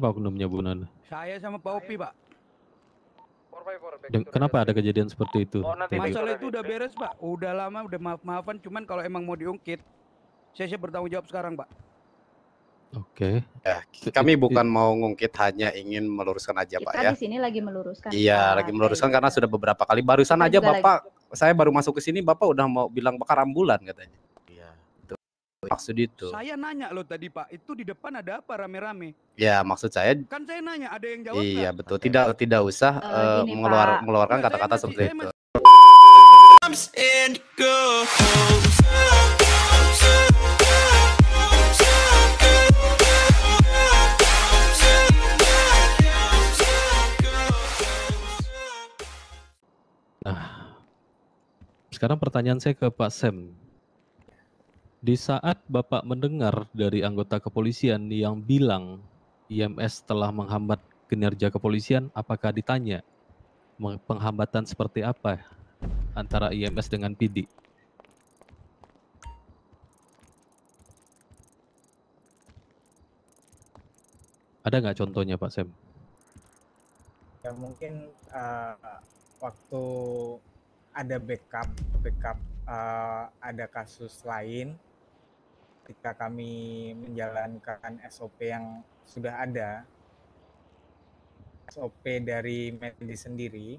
Siapa oknumnya Bu Nana? Saya sama Pak Opi, Pak. Dan kenapa ada kejadian seperti itu? Oh, Masalah itu udah beres, Pak. Udah lama, udah maaf-maafan. Cuman kalau emang mau diungkit, saya siap bertanggung jawab sekarang, Pak. Oke. Okay. Ya, kami bukan mau ngungkit, hanya ingin meluruskan aja, Pak ya. di sini lagi meluruskan. Iya, lagi meluruskan ya. karena sudah beberapa kali. Barusan Kita aja Bapak, lagi. saya baru masuk ke sini, Bapak udah mau bilang bakar ambulan katanya maksud itu. Saya nanya loh tadi Pak, itu di depan ada apa rame-rame? Ya maksud saya. Kan saya nanya, ada yang jawab Iya betul, tidak tidak usah uh, uh, gini, mengeluar, mengeluarkan kata-kata seperti itu. Nah, sekarang pertanyaan saya ke Pak Sam. Di saat Bapak mendengar dari anggota kepolisian yang bilang IMS telah menghambat kinerja kepolisian, apakah ditanya penghambatan seperti apa antara IMS dengan PD? Ada nggak contohnya Pak Sem? Ya mungkin uh, waktu ada backup, backup uh, ada kasus lain ketika kami menjalankan SOP yang sudah ada, SOP dari medis sendiri,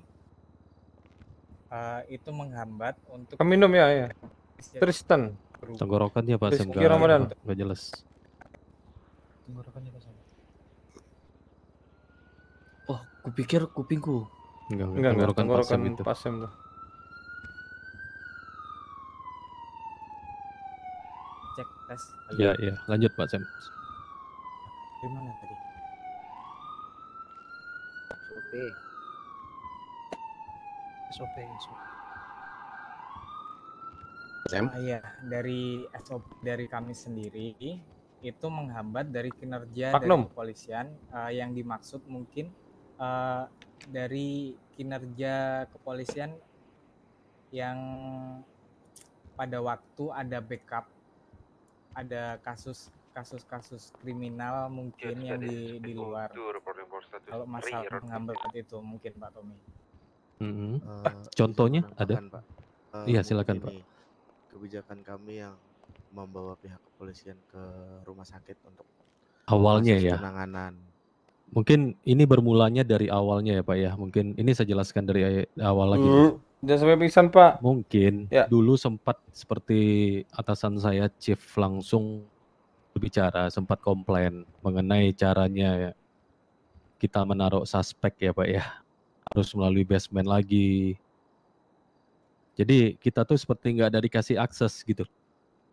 uh, itu menghambat untuk minum ya ya. Iya. Tristan. Tenggorokan dia Pak Sem. Ramadan. Enggak jelas. Tenggorokan Pak Sem. Wah, kupikir kupingku. Enggak, enggak, tenggorokan Pak Sem itu. tuh. tes. Iya, iya. Lanjut Pak Sam. Gimana tadi? SOP. SOP, SOP. Sam? Ah, iya, dari SOP dari kami sendiri itu menghambat dari kinerja Magnum. dari kepolisian uh, yang dimaksud mungkin uh, dari kinerja kepolisian yang pada waktu ada backup ada kasus kasus-kasus kriminal mungkin ya, yang di di luar kalau masalah mengambil itu mungkin Pak Tommy. Mm -hmm. uh, contohnya ada? Pak. Uh, iya silakan Pak. Eh, iya, kebijakan kami yang membawa pihak kepolisian ke rumah sakit untuk awalnya ya penanganan. Mungkin ini bermulanya dari awalnya ya Pak ya. Mungkin ini saya jelaskan dari awal lagi. Sudah sampai pingsan pak? Mungkin. Ya. Dulu sempat seperti atasan saya chief langsung berbicara, sempat komplain mengenai caranya ya. kita menaruh suspek ya pak ya. Harus melalui basement lagi. Jadi kita tuh seperti nggak ada dikasih akses gitu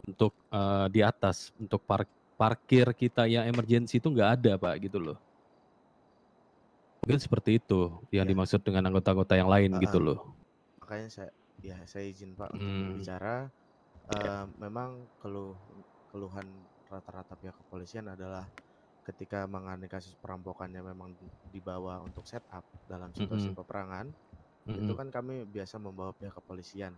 untuk uh, di atas, untuk park parkir kita yang emergency itu nggak ada pak gitu loh. Mungkin seperti itu yang ya. dimaksud dengan anggota-anggota yang lain uh -huh. gitu loh makanya saya ya saya izin Pak untuk hmm. bicara. Uh, eh, memang keluh keluhan rata-rata pihak kepolisian adalah ketika menangani kasus perampokannya memang dibawa untuk setup dalam situasi mm -hmm. peperangan mm -hmm. itu kan kami biasa membawa pihak kepolisian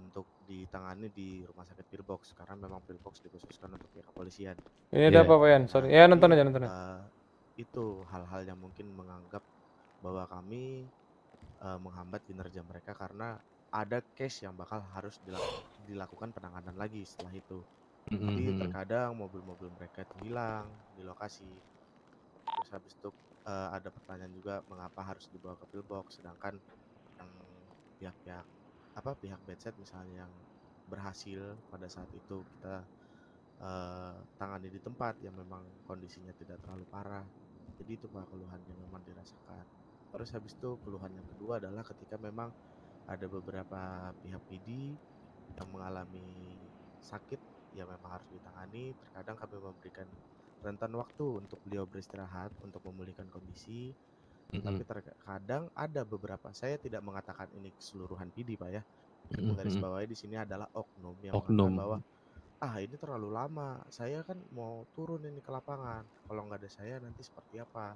untuk ditangani di rumah sakit Pirbox karena memang Pirbox dikhususkan untuk pihak kepolisian. Ini ada yeah. apa Pak Yan? Sorry. Ya nonton aja nonton. Uh, itu hal-hal yang mungkin menganggap bahwa kami uh, menghambat kinerja mereka karena ada case yang bakal harus dilak dilakukan penanganan lagi setelah itu. Mm -hmm. Jadi hmm, hmm. terkadang mobil-mobil mereka itu hilang di lokasi. Terus habis itu uh, ada pertanyaan juga mengapa harus dibawa ke pillbox sedangkan yang pihak-pihak apa pihak bedset misalnya yang berhasil pada saat itu kita uh, tangani di tempat yang memang kondisinya tidak terlalu parah. Jadi itu pak keluhan yang memang dirasakan. Terus habis itu keluhan yang kedua adalah ketika memang ada beberapa pihak PD yang mengalami sakit ya memang harus ditangani. Terkadang kami memberikan rentan waktu untuk beliau beristirahat untuk memulihkan kondisi. Mm -hmm. Tapi terkadang ada beberapa saya tidak mengatakan ini keseluruhan PD Pak ya. Mm -hmm. Menggaris di sini adalah oknum yang oknum. mengatakan bahwa ah ini terlalu lama saya kan mau turun ini ke lapangan kalau nggak ada saya nanti seperti apa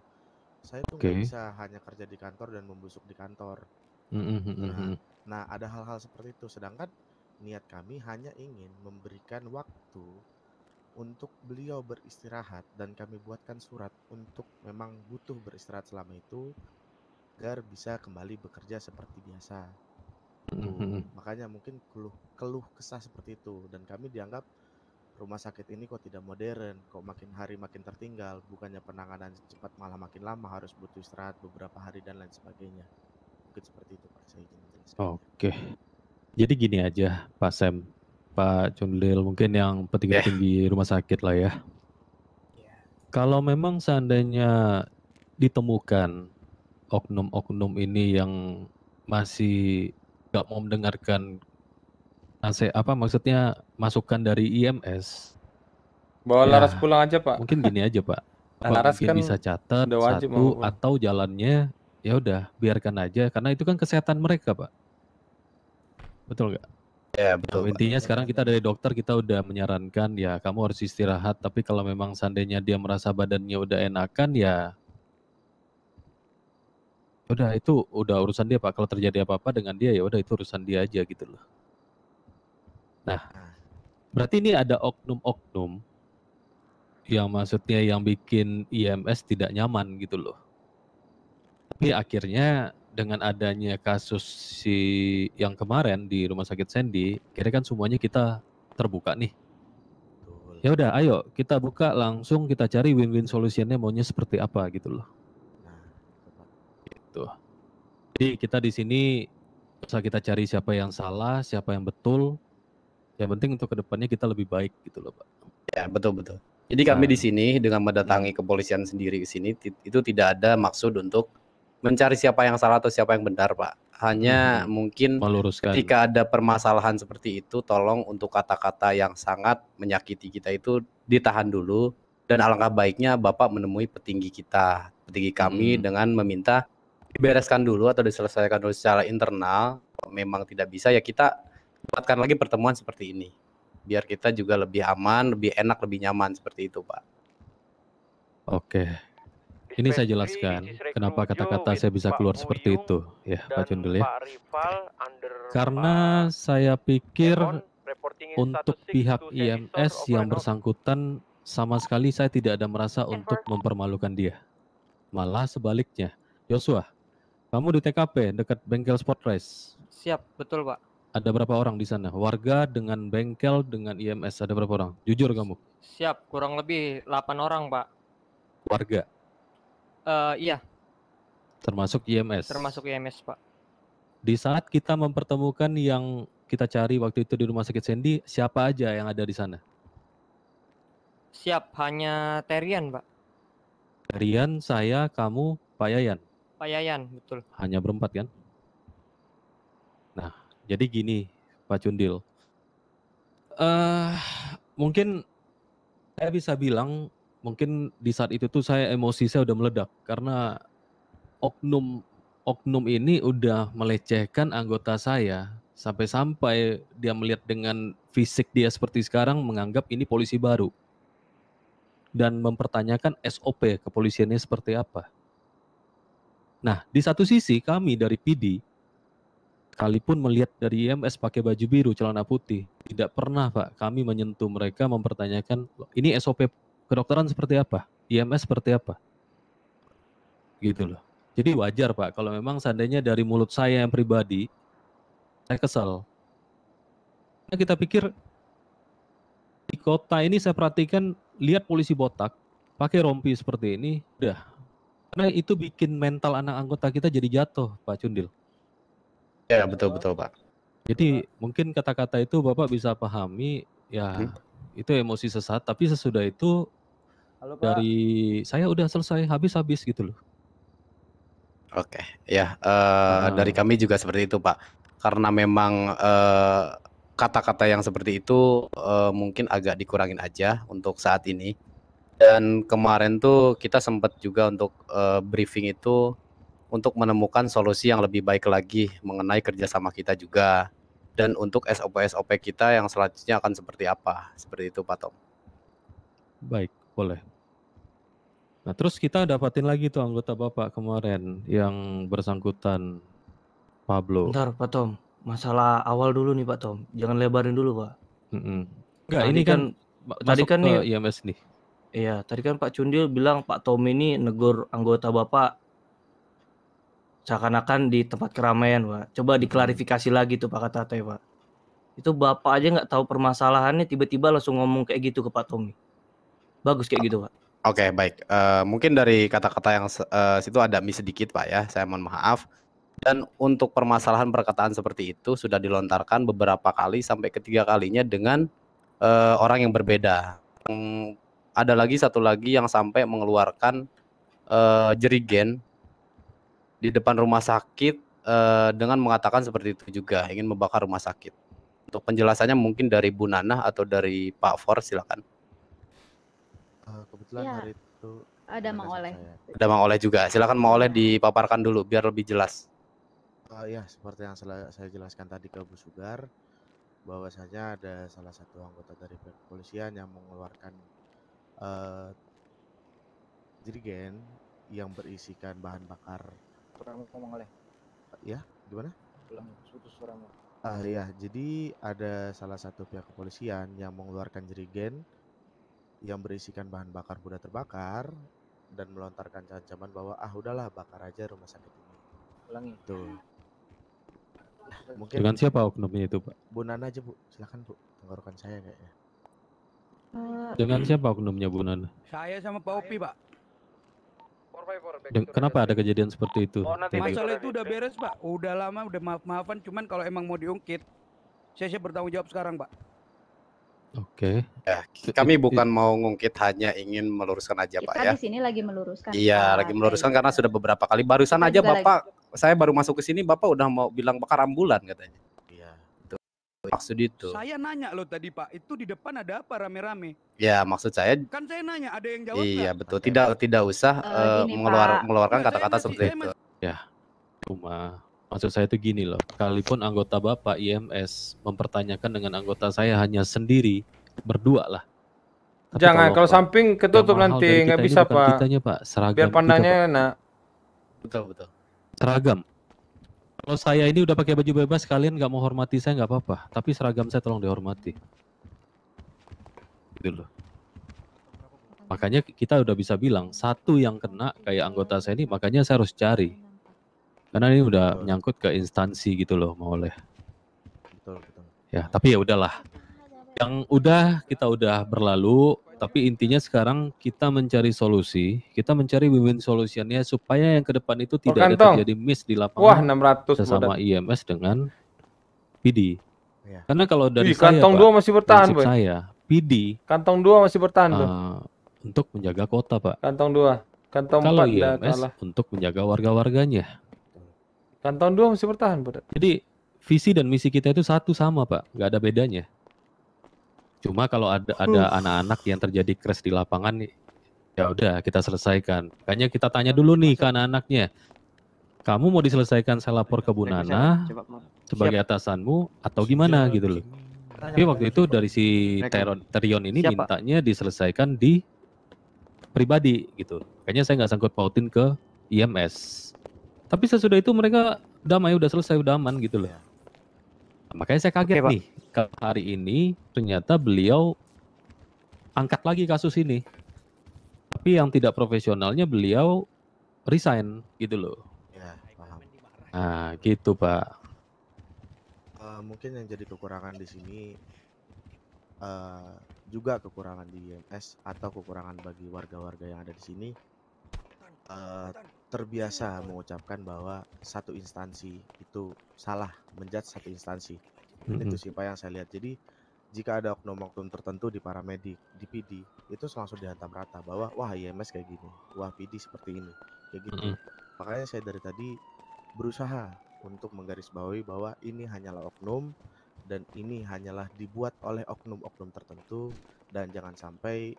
saya tuh nggak gak bisa hanya kerja di kantor dan membusuk di kantor. Nah, nah, ada hal-hal seperti itu. Sedangkan niat kami hanya ingin memberikan waktu untuk beliau beristirahat dan kami buatkan surat untuk memang butuh beristirahat selama itu agar bisa kembali bekerja seperti biasa. Gitu. Makanya mungkin keluh keluh kesah seperti itu dan kami dianggap rumah sakit ini kok tidak modern, kok makin hari makin tertinggal, bukannya penanganan cepat malah makin lama harus butuh istirahat beberapa hari dan lain sebagainya. Mungkin seperti itu Pak, saya menjelaskan. Oke. Jadi gini aja Pak Sam, Pak Cundil mungkin yang penting yeah. tinggi eh. rumah sakit lah ya. Yeah. Kalau memang seandainya ditemukan oknum-oknum ini yang masih gak mau mendengarkan AC apa maksudnya masukan dari IMS. Bawa ya, Laras pulang aja pak. Mungkin gini aja pak. Apa nah, Laras mungkin kan bisa catat satu atau jalannya ya udah biarkan aja karena itu kan kesehatan mereka pak. Betul nggak? Ya betul. Nah, intinya pak. sekarang kita dari dokter kita udah menyarankan ya kamu harus istirahat tapi kalau memang seandainya dia merasa badannya udah enakan ya, ya udah itu udah urusan dia pak kalau terjadi apa apa dengan dia ya udah itu urusan dia aja gitu loh. Nah, ah. berarti ini ada oknum-oknum yang maksudnya yang bikin IMS tidak nyaman gitu loh. Tapi akhirnya dengan adanya kasus si yang kemarin di rumah sakit Sandy, kira kan semuanya kita terbuka nih. Ya udah, ayo kita buka langsung kita cari win-win solusinya maunya seperti apa gitu loh. Nah, gitu. Jadi kita di sini bisa kita cari siapa yang salah, siapa yang betul, yang penting untuk kedepannya kita lebih baik gitu loh Pak. Ya betul betul. Jadi kami nah. di sini dengan mendatangi kepolisian sendiri di sini itu tidak ada maksud untuk mencari siapa yang salah atau siapa yang benar Pak. Hanya hmm. mungkin meluruskan. Ketika ada permasalahan seperti itu, tolong untuk kata-kata yang sangat menyakiti kita itu ditahan dulu dan alangkah baiknya Bapak menemui petinggi kita, petinggi kami hmm. dengan meminta dibereskan dulu atau diselesaikan dulu secara internal. Memang tidak bisa ya kita kuatkan lagi pertemuan seperti ini biar kita juga lebih aman, lebih enak, lebih nyaman seperti itu, Pak. Oke. Ini saya jelaskan kenapa kata-kata saya bisa keluar seperti itu, ya Pak Cundul ya. Karena saya pikir untuk pihak IMS yang bersangkutan sama sekali saya tidak ada merasa untuk mempermalukan dia. Malah sebaliknya, Joshua, kamu di TKP dekat bengkel Sport Race. Siap, betul Pak ada berapa orang di sana? Warga dengan bengkel dengan IMS ada berapa orang? Jujur kamu. Siap, kurang lebih 8 orang, Pak. Warga. Uh, iya. Termasuk IMS. Termasuk IMS, Pak. Di saat kita mempertemukan yang kita cari waktu itu di rumah sakit Sandy, siapa aja yang ada di sana? Siap, hanya Terian, Pak. Terian, saya, kamu, Pak Yayan. Pak Yayan, betul. Hanya berempat kan? Jadi gini, Pak Cundil. Uh, mungkin saya bisa bilang mungkin di saat itu tuh saya emosi saya udah meledak karena oknum oknum ini udah melecehkan anggota saya sampai-sampai dia melihat dengan fisik dia seperti sekarang menganggap ini polisi baru dan mempertanyakan SOP kepolisiannya seperti apa. Nah, di satu sisi kami dari PD sekalipun melihat dari IMS pakai baju biru, celana putih, tidak pernah Pak kami menyentuh mereka mempertanyakan ini SOP kedokteran seperti apa, IMS seperti apa, gitu loh. Jadi wajar Pak kalau memang seandainya dari mulut saya yang pribadi, saya kesal. Nah, kita pikir di kota ini saya perhatikan lihat polisi botak pakai rompi seperti ini, udah. Karena itu bikin mental anak anggota kita jadi jatuh, Pak Cundil. Ya betul betul pak. Jadi mungkin kata-kata itu bapak bisa pahami ya hmm. itu emosi sesat tapi sesudah itu Halo, pak. dari saya udah selesai habis-habis gitu loh. Oke okay. ya uh, nah. dari kami juga seperti itu pak karena memang kata eh, kata-kata yang seperti itu uh, mungkin agak dikurangin aja untuk saat ini. Dan kemarin tuh kita sempat juga untuk uh, briefing itu untuk menemukan solusi yang lebih baik lagi mengenai kerjasama kita juga dan untuk SOP-SOP kita yang selanjutnya akan seperti apa. Seperti itu Pak Tom. Baik, boleh. Nah terus kita dapatin lagi tuh anggota Bapak kemarin yang bersangkutan Pablo. Bentar Pak Tom, masalah awal dulu nih Pak Tom. Jangan lebarin dulu Pak. Mm Enggak, ini kan, kan tadi kan nih IMS nih. Iya, tadi kan Pak Cundil bilang Pak Tom ini negur anggota Bapak seakan-akan di tempat keramaian, Pak. Coba hmm. diklarifikasi lagi tuh Pak kata Teh, Pak. Itu Bapak aja nggak tahu permasalahannya, tiba-tiba langsung ngomong kayak gitu ke Pak Tommy. Bagus kayak gitu, Pak. Oke, okay, baik. Uh, mungkin dari kata-kata yang uh, situ ada mis sedikit, Pak ya. Saya mohon maaf. Dan untuk permasalahan perkataan seperti itu sudah dilontarkan beberapa kali sampai ketiga kalinya dengan uh, orang yang berbeda. Um, ada lagi satu lagi yang sampai mengeluarkan uh, jerigen di depan rumah sakit uh, dengan mengatakan seperti itu juga ingin membakar rumah sakit. Untuk penjelasannya mungkin dari Bu Nana atau dari Pak For silakan. Eh, kebetulan ya. hari itu ada Mang Oleh. Ada Mang Oleh juga. Silakan Mang dipaparkan dulu biar lebih jelas. Uh, ya seperti yang saya jelaskan tadi ke Bu Sugar bahwasanya ada salah satu anggota dari kepolisian yang mengeluarkan uh, jerigen yang berisikan bahan bakar suaramu ngomong oleh. Ya, gimana? Ulang putus suaramu. Ah ya, jadi ada salah satu pihak kepolisian yang mengeluarkan jerigen yang berisikan bahan bakar mudah terbakar dan melontarkan ancaman bahwa ah udahlah bakar aja rumah sakit ini. Ulangi. Tuh. Nah, mungkin dengan siapa oknumnya itu, Pak? Bu Nana aja, Bu. Silakan, Bu. Tenggorokan saya kayaknya. Eh, dengan siapa oknumnya Bu Nana? Saya sama Pak Opi, Pak. Kenapa ada kejadian seperti itu? Oh, nanti Masalah itu udah beres, Pak. Udah lama, udah maaf-maafan. Cuman kalau emang mau diungkit, saya siap bertanggung jawab sekarang, Pak. Oke. Okay. Ya, kami bukan mau ngungkit, hanya ingin meluruskan aja, Kita ya, Pak. Kita ya. di sini lagi meluruskan. Iya, lagi meluruskan karena sudah beberapa kali. Barusan aja, Bapak, lagi. saya baru masuk ke sini, Bapak udah mau bilang bakar ambulan katanya. Maksud itu. Saya nanya lo tadi Pak, itu di depan ada apa rame-rame? Ya maksud saya. Kan saya nanya, ada yang jawab Iya kan? betul, tidak tidak usah uh, uh, mengeluar, mengeluarkan kata-kata seperti itu. Ya, cuma maksud saya itu gini loh. Kalipun anggota Bapak IMS mempertanyakan dengan anggota saya hanya sendiri berdua lah. Tapi Jangan kalau, kalau samping ketutup nanti nggak bisa Pak. Kitanya, Pak. Seragam Biar pandangnya enak. Betul betul. Seragam kalau saya ini udah pakai baju bebas, kalian nggak mau hormati saya nggak apa-apa. Tapi seragam saya tolong dihormati. Gitu loh. Makanya kita udah bisa bilang, satu yang kena kayak anggota saya ini, makanya saya harus cari. Karena ini udah menyangkut ke instansi gitu loh, mau oleh. Ya, tapi ya udahlah yang udah kita udah berlalu tapi intinya sekarang kita mencari solusi kita mencari win-win solutionnya supaya yang ke depan itu tidak ada terjadi miss di lapangan Wah, 600 sesama IMS dengan PD ya. karena kalau dari Wih, kantong saya, dua masih bertahan Pak. saya PD kantong dua masih bertahan uh, untuk menjaga kota Pak kantong dua kantong kalau IMS kalah. untuk menjaga warga-warganya kantong dua masih bertahan Pak. jadi visi dan misi kita itu satu sama Pak nggak ada bedanya Cuma kalau ada ada hmm. anak-anak yang terjadi crash di lapangan ya udah kita selesaikan. Makanya kita tanya dulu nih ke anak-anaknya. Kamu mau diselesaikan saya lapor ke Bu Nana sebagai atasanmu atau gimana gitu loh. Tapi waktu itu dari si Teron, Terion ini mintanya diselesaikan di pribadi gitu. Kayaknya saya nggak sangkut pautin ke IMS. Tapi sesudah itu mereka damai udah selesai udah aman gitu loh. Iya. Makanya saya kaget Oke, nih kalau hari ini ternyata beliau angkat lagi kasus ini. Tapi yang tidak profesionalnya beliau resign gitu loh. Ya, paham. Nah, gitu Pak. Uh, mungkin yang jadi kekurangan di sini uh, juga kekurangan di IMS atau kekurangan bagi warga-warga yang ada di sini. Uh, terbiasa mengucapkan bahwa satu instansi itu salah menjat satu instansi. Mm-hmm. Itu sih pak yang saya lihat. Jadi jika ada oknum-oknum tertentu di paramedik, di PD, itu langsung dihantam rata bahwa wah IMS kayak gini, wah PD seperti ini, kayak gitu. Mm-hmm. Makanya saya dari tadi berusaha untuk menggarisbawahi bahwa ini hanyalah oknum dan ini hanyalah dibuat oleh oknum-oknum tertentu dan jangan sampai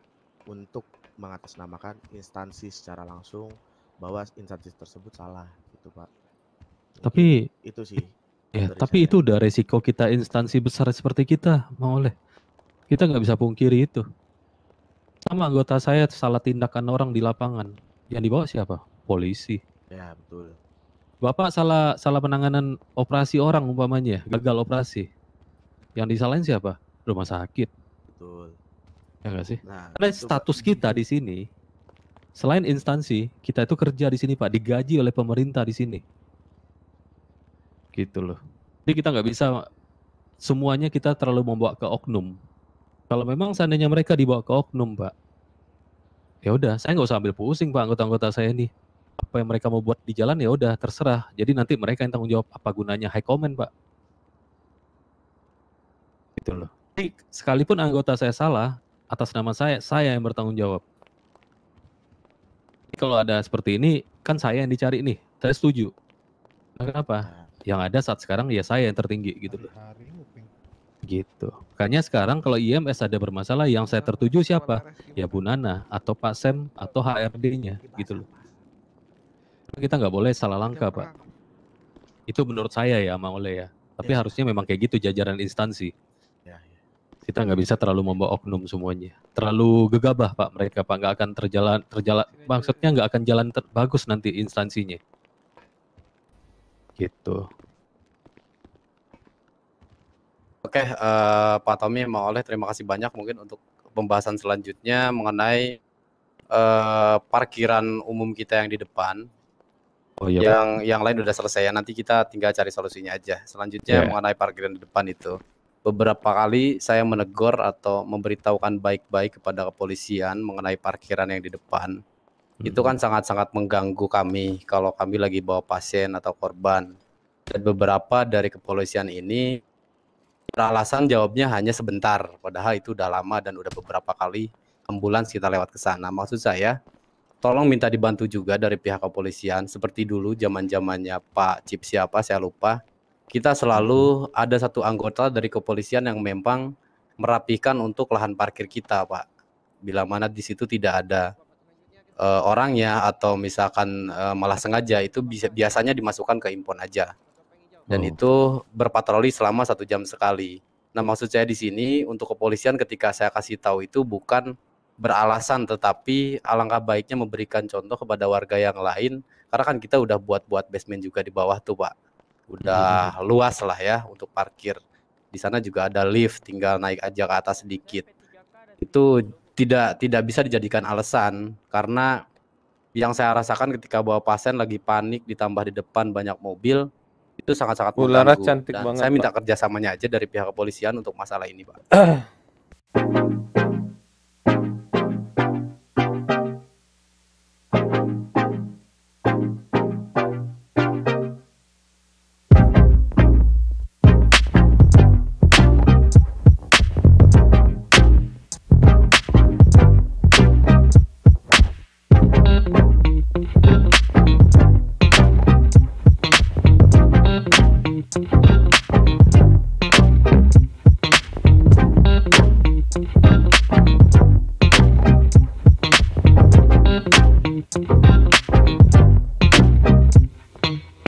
untuk mengatasnamakan instansi secara langsung bahwa instansi tersebut salah gitu pak. Mungkin tapi itu sih. Ya, tapi saya. itu udah resiko kita instansi besar seperti kita mau oleh. Kita nggak bisa pungkiri itu. Sama anggota saya salah tindakan orang di lapangan. Yang dibawa siapa? Polisi. Ya betul. Bapak salah salah penanganan operasi orang umpamanya, gagal operasi. Yang disalahin siapa? Rumah sakit. Betul. Ya nggak sih? Nah, Karena status kita di sini Selain instansi, kita itu kerja di sini Pak, digaji oleh pemerintah di sini. Gitu loh. Jadi kita nggak bisa semuanya kita terlalu membawa ke oknum. Kalau memang seandainya mereka dibawa ke oknum, Pak, ya udah, saya nggak usah ambil pusing Pak anggota-anggota saya ini Apa yang mereka mau buat di jalan ya udah terserah. Jadi nanti mereka yang tanggung jawab apa gunanya high comment, Pak. Gitu loh. Jadi, sekalipun anggota saya salah, atas nama saya, saya yang bertanggung jawab kalau ada seperti ini kan saya yang dicari nih. Saya setuju. kenapa? Nah. Yang ada saat sekarang ya saya yang tertinggi gitu loh. Gitu. Makanya sekarang kalau IMS ada bermasalah yang saya tertuju siapa? Ya Bu Nana atau Pak Sem atau HRD-nya gitu loh. Kita nggak boleh salah langkah, Pak. Itu menurut saya ya, Mang Oleh ya. Tapi iya. harusnya memang kayak gitu jajaran instansi kita nggak bisa terlalu membawa oknum semuanya. Terlalu gegabah pak mereka pak nggak akan terjalan terjalan maksudnya nggak akan jalan ter, bagus nanti instansinya. Gitu. Oke uh, Pak Tommy mau oleh terima kasih banyak mungkin untuk pembahasan selanjutnya mengenai uh, parkiran umum kita yang di depan. Oh iya. Yang yang lain udah selesai ya. Nanti kita tinggal cari solusinya aja. Selanjutnya yeah. mengenai parkiran di depan itu beberapa kali saya menegur atau memberitahukan baik-baik kepada kepolisian mengenai parkiran yang di depan. Hmm. Itu kan hmm. sangat-sangat mengganggu kami kalau kami lagi bawa pasien atau korban. Dan beberapa dari kepolisian ini alasan jawabnya hanya sebentar, padahal itu udah lama dan udah beberapa kali ambulans kita lewat ke sana. Maksud saya, tolong minta dibantu juga dari pihak kepolisian seperti dulu zaman-zamannya Pak Cip siapa saya lupa kita selalu hmm. ada satu anggota dari kepolisian yang memang merapikan untuk lahan parkir kita, Pak. Bila mana di situ tidak ada uh, eh, orangnya atau misalkan uh, malah sengaja itu bisa biasanya dimasukkan ke impon aja. Dan oh. itu berpatroli selama satu jam sekali. Nah, maksud saya di sini untuk kepolisian ketika saya kasih tahu itu bukan beralasan tetapi alangkah baiknya memberikan contoh kepada warga yang lain karena kan kita udah buat-buat basement juga di bawah tuh, Pak udah hmm. luas lah ya untuk parkir. Di sana juga ada lift, tinggal naik aja ke atas sedikit. Itu tidak tidak bisa dijadikan alasan karena yang saya rasakan ketika bawa pasien lagi panik ditambah di depan banyak mobil itu sangat-sangat mengganggu. cantik Dan Saya minta Pak. kerjasamanya aja dari pihak kepolisian untuk masalah ini, Pak.